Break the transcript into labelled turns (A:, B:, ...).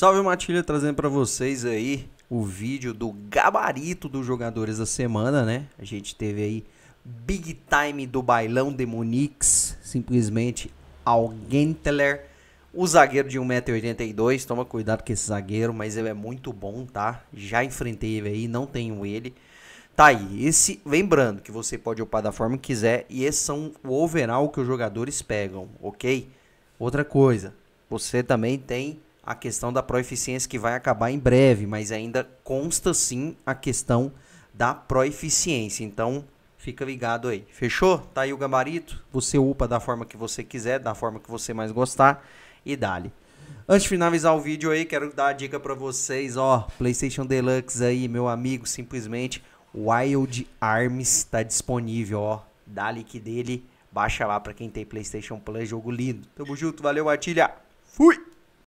A: Salve Matilha, trazendo para vocês aí o vídeo do gabarito dos jogadores da semana, né? A gente teve aí Big Time do Bailão de Demonix, simplesmente Algentler, o zagueiro de 1,82m, toma cuidado com esse zagueiro, mas ele é muito bom, tá? Já enfrentei ele aí, não tenho ele. Tá aí, esse, lembrando que você pode upar da forma que quiser e esses são o overall que os jogadores pegam, ok? Outra coisa, você também tem a questão da proeficiência que vai acabar em breve, mas ainda consta sim a questão da proeficiência. Então, fica ligado aí. Fechou? Tá aí o gabarito. Você upa da forma que você quiser, da forma que você mais gostar e dale Antes de finalizar o vídeo aí, quero dar a dica para vocês, ó, PlayStation Deluxe aí, meu amigo, simplesmente Wild Arms tá disponível, ó. dale que dele, baixa lá para quem tem PlayStation Plus, jogo lindo. Tamo junto, valeu, Matilha. Fui.